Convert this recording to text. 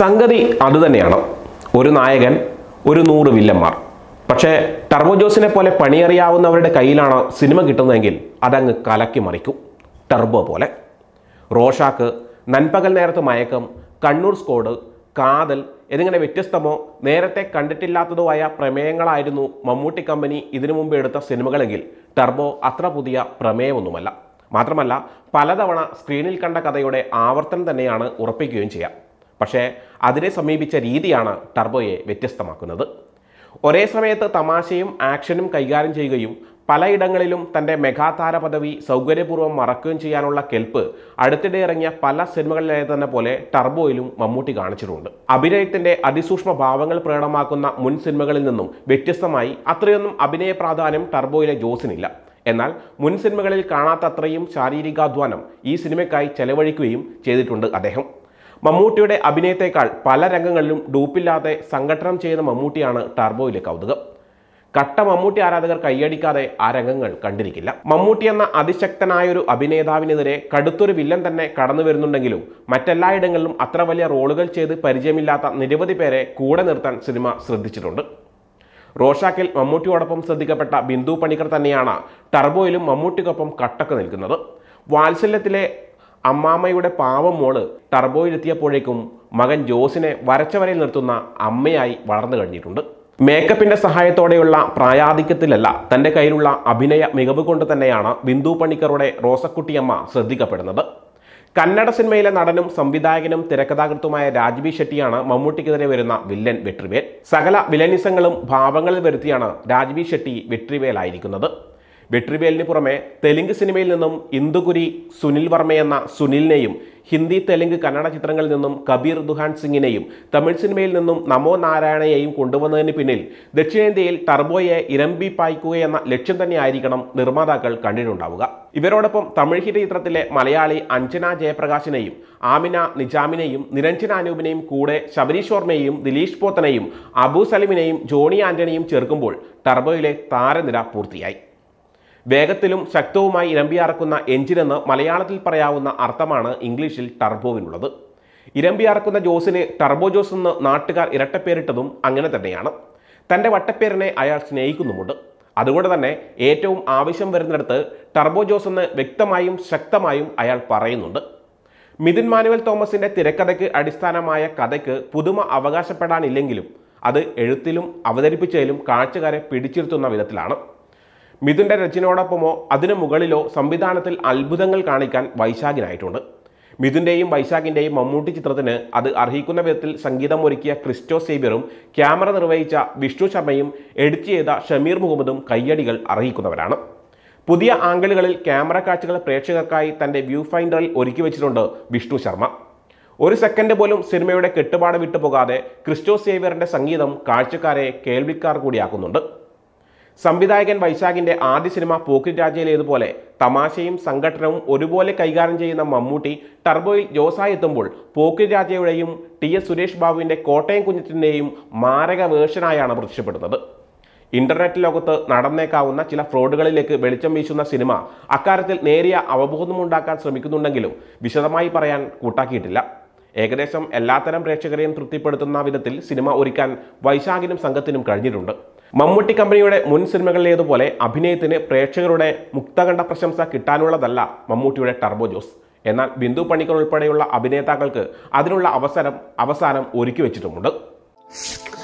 സംഗതി അതുതന്നെയാണ് ഒരു നായകൻ ഒരു നൂറ് വില്ലന്മാർ പക്ഷേ ടർബോജോസിനെ പോലെ പണിയറിയാവുന്നവരുടെ കയ്യിലാണ് സിനിമ കിട്ടുന്നതെങ്കിൽ അതങ്ങ് കലക്കി മറിക്കും ടർബോ പോലെ റോഷാക്ക് നൻപകൽ നേരത്ത് മയക്കം കണ്ണൂർ സ്കോഡ് കാതൽ എന്നിങ്ങനെ വ്യത്യസ്തമോ നേരത്തെ കണ്ടിട്ടില്ലാത്തതോ ആയ പ്രമേയങ്ങളായിരുന്നു മമ്മൂട്ടി കമ്പനി ഇതിനു മുമ്പ് എടുത്ത സിനിമകളെങ്കിൽ ടർബോ അത്ര പുതിയ പ്രമേയമൊന്നുമല്ല മാത്രമല്ല പലതവണ സ്ക്രീനിൽ കണ്ട കഥയുടെ ആവർത്തനം തന്നെയാണ് ഉറപ്പിക്കുകയും ചെയ്യാം പക്ഷേ അതിനെ സമീപിച്ച രീതിയാണ് ടർബോയെ വ്യത്യസ്തമാക്കുന്നത് ഒരേ സമയത്ത് തമാശയും ആക്ഷനും കൈകാര്യം ചെയ്യുകയും പലയിടങ്ങളിലും തൻ്റെ മെഗാതാര പദവി സൗകര്യപൂർവ്വം മറക്കുകയും ചെയ്യാനുള്ള കെൽപ്പ് അടുത്തിടെ ഇറങ്ങിയ പല സിനിമകളിലെ തന്നെ പോലെ ടർബോയിലും മമ്മൂട്ടി കാണിച്ചിട്ടുണ്ട് അഭിനയത്തിൻ്റെ അതിസൂക്ഷ്മ ഭാവങ്ങൾ പ്രകടമാക്കുന്ന മുൻ സിനിമകളിൽ നിന്നും വ്യത്യസ്തമായി അത്രയൊന്നും അഭിനയ പ്രാധാന്യം ടർബോയിലെ ജോസിനില്ല എന്നാൽ മുൻ സിനിമകളിൽ കാണാത്തത്രയും ശാരീരികാധ്വാനം ഈ സിനിമയ്ക്കായി ചെലവഴിക്കുകയും ചെയ്തിട്ടുണ്ട് അദ്ദേഹം മമ്മൂട്ടിയുടെ അഭിനയത്തെക്കാൾ പല രംഗങ്ങളിലും ഡൂപ്പില്ലാതെ സംഘടനം ചെയ്യുന്ന മമ്മൂട്ടിയാണ് ടർബോയിലെ കൗതുകം കട്ട മമ്മൂട്ടി ആരാധകർ കൈയടിക്കാതെ ആ രംഗങ്ങൾ കണ്ടിരിക്കില്ല മമ്മൂട്ടി എന്ന അതിശക്തനായ ഒരു അഭിനേതാവിനെതിരെ കടുത്തൊരു വില്ലൻ തന്നെ കടന്നു വരുന്നുണ്ടെങ്കിലും മറ്റെല്ലായിടങ്ങളിലും അത്ര വലിയ റോളുകൾ ചെയ്ത് പരിചയമില്ലാത്ത നിരവധി പേരെ കൂടെ നിർത്താൻ സിനിമ ശ്രദ്ധിച്ചിട്ടുണ്ട് റോഷാക്കിൽ മമ്മൂട്ടിയോടൊപ്പം ശ്രദ്ധിക്കപ്പെട്ട ബിന്ദു പണിക്കർ തന്നെയാണ് ടർബോയിലും മമ്മൂട്ടിക്കൊപ്പം കട്ടക്ക് നിൽക്കുന്നത് വാത്സല്യത്തിലെ അമ്മാമ്മയുടെ പാവം മോള് ടർബോയിലെത്തിയപ്പോഴേക്കും മകൻ ജോസിനെ വരച്ചവരയിൽ നിർത്തുന്ന അമ്മയായി വളർന്നു കഴിഞ്ഞിട്ടുണ്ട് മേക്കപ്പിന്റെ സഹായത്തോടെയുള്ള പ്രായാധിക്യത്തിലല്ല തന്റെ കയ്യിലുള്ള അഭിനയ മികവ് കൊണ്ട് തന്നെയാണ് ബിന്ദു പണിക്കറുടെ റോസക്കുട്ടിയമ്മ ശ്രദ്ധിക്കപ്പെടുന്നത് കന്നഡ സിനിമയിലെ നടനും സംവിധായകനും തിരക്കഥാകൃത്തുമായ രാജ്ബി ഷെട്ടിയാണ് മമ്മൂട്ടിക്കെതിരെ വരുന്ന വില്ലൻ വെട്രിവേൽ സകല വിലനിസങ്ങളും ഭാവങ്ങളിൽ വരുത്തിയാണ് രാജ്ബി ഷെട്ടി വെട്രിവേലായിരിക്കുന്നത് വെട്രിവേലിന് പുറമെ തെലുങ്ക് സിനിമയിൽ നിന്നും ഇന്ദുഗുരി സുനിൽ വർമ്മയെന്ന സുനിലിനെയും ഹിന്ദി തെലുങ്ക് കന്നഡ ചിത്രങ്ങളിൽ നിന്നും കബീർ ദുഹാൻ സിംഗിനെയും തമിഴ് സിനിമയിൽ നിന്നും നമോ നാരായണയെയും കൊണ്ടുവന്നതിന് പിന്നിൽ ദക്ഷിണേന്ത്യയിൽ ടർബോയെ ഇരമ്പി പായ്ക്കുകയെന്ന എന്ന ലക്ഷ്യം തന്നെയായിരിക്കണം നിർമ്മാതാക്കൾ കണ്ടിട്ടുണ്ടാവുക ഇവരോടൊപ്പം തമിഴ് ഹിറ്റ് ചിത്രത്തിലെ മലയാളി അഞ്ജന ജയപ്രകാശിനെയും ആമിന നിജാമിനെയും നിരഞ്ജന അനൂപിനെയും കൂടെ വർമ്മയെയും ദിലീഷ് പോത്തനെയും അബു സലിമിനെയും ജോണി ആന്റണിയും ചേർക്കുമ്പോൾ ടർബോയിലെ താരനിര പൂർത്തിയായി വേഗത്തിലും ശക്തവുമായി ഇരമ്പിയാർക്കുന്ന എഞ്ചിനെന്ന് മലയാളത്തിൽ പറയാവുന്ന അർത്ഥമാണ് ഇംഗ്ലീഷിൽ ടർബോവിനുള്ളത് ഇരമ്പിയാർക്കുന്ന ജോസിന് ടർബോ ജോസ് എന്ന് നാട്ടുകാർ ഇരട്ടപ്പേരിട്ടതും അങ്ങനെ തന്നെയാണ് തൻ്റെ വട്ടപ്പേരിനെ അയാൾ സ്നേഹിക്കുന്നുമുണ്ട് അതുകൊണ്ട് തന്നെ ഏറ്റവും ആവശ്യം വരുന്നിടത്ത് ടർബോ ജോസ് എന്ന് വ്യക്തമായും ശക്തമായും അയാൾ പറയുന്നുണ്ട് മിഥുൻ മാനുവൽ തോമസിൻ്റെ തിരക്കഥയ്ക്ക് അടിസ്ഥാനമായ കഥയ്ക്ക് പുതുമ അവകാശപ്പെടാനില്ലെങ്കിലും അത് എഴുത്തിലും അവതരിപ്പിച്ചതിലും കാഴ്ചക്കാരെ പിടിച്ചിരുത്തുന്ന വിധത്തിലാണ് മിഥുൻ്റെ രചനയോടൊപ്പമോ അതിനു മുകളിലോ സംവിധാനത്തിൽ അത്ഭുതങ്ങൾ കാണിക്കാൻ വൈശാഖിനായിട്ടുണ്ട് മിഥുൻ്റെയും വൈശാഖിൻ്റെയും മമ്മൂട്ടി ചിത്രത്തിന് അത് അർഹിക്കുന്ന വിധത്തിൽ സംഗീതമൊരുക്കിയ ക്രിസ്റ്റോ സേവ്യറും ക്യാമറ നിർവഹിച്ച വിഷ്ണു ശർമ്മയും എഡിറ്റ് ചെയ്ത ഷമീർ മുഹമ്മദും കയ്യടികൾ അർഹിക്കുന്നവരാണ് പുതിയ ആംഗിളുകളിൽ ക്യാമറ കാഴ്ചകൾ പ്രേക്ഷകർക്കായി തൻ്റെ വ്യൂ ഫൈൻഡറിൽ ഒരുക്കി വെച്ചിട്ടുണ്ട് വിഷ്ണു ശർമ്മ ഒരു സെക്കൻഡ് പോലും സിനിമയുടെ കെട്ടുപാട് വിട്ടുപോകാതെ ക്രിസ്റ്റോ സേവ്യറിൻ്റെ സംഗീതം കാഴ്ചക്കാരെ കേൾവിക്കാർ കൂടിയാക്കുന്നുണ്ട് സംവിധായകൻ വൈശാഖിന്റെ ആദ്യ സിനിമ പോക്കിറ്റ് രാജയിലേതുപോലെ തമാശയും സംഘടനവും ഒരുപോലെ കൈകാര്യം ചെയ്യുന്ന മമ്മൂട്ടി ടർബോയിൽ ജോസായി എത്തുമ്പോൾ പോക്കിറ്റ് രാജയുടെയും ടി എസ് സുരേഷ് ബാബുവിൻ്റെ കോട്ടയം കുഞ്ഞിറ്റിൻ്റെയും മാരക വേർഷനായാണ് പ്രത്യക്ഷപ്പെടുന്നത് ഇന്റർനെറ്റ് ലോകത്ത് നടന്നേക്കാവുന്ന ചില ഫ്രോഡുകളിലേക്ക് വെളിച്ചം വീശുന്ന സിനിമ അക്കാര്യത്തിൽ നേരിയ അവബോധമുണ്ടാക്കാൻ ശ്രമിക്കുന്നുണ്ടെങ്കിലും വിശദമായി പറയാൻ കൂട്ടാക്കിയിട്ടില്ല ഏകദേശം എല്ലാത്തരം പ്രേക്ഷകരെയും തൃപ്തിപ്പെടുത്തുന്ന വിധത്തിൽ സിനിമ ഒരുക്കാൻ വൈശാഖിനും സംഘത്തിനും കഴിഞ്ഞിട്ടുണ്ട് മമ്മൂട്ടി കമ്പനിയുടെ മുൻ സിനിമകളിലേതുപോലെ അഭിനയത്തിന് പ്രേക്ഷകരുടെ മുക്തകണ്ഠ പ്രശംസ കിട്ടാനുള്ളതല്ല മമ്മൂട്ടിയുടെ ടർബോ ജോസ് എന്നാൽ ബിന്ദു പണിക്കർ ഉൾപ്പെടെയുള്ള അഭിനേതാക്കൾക്ക് അതിനുള്ള അവസരം അവസാനം ഒരുക്കി വെച്ചിട്ടുമുണ്ട്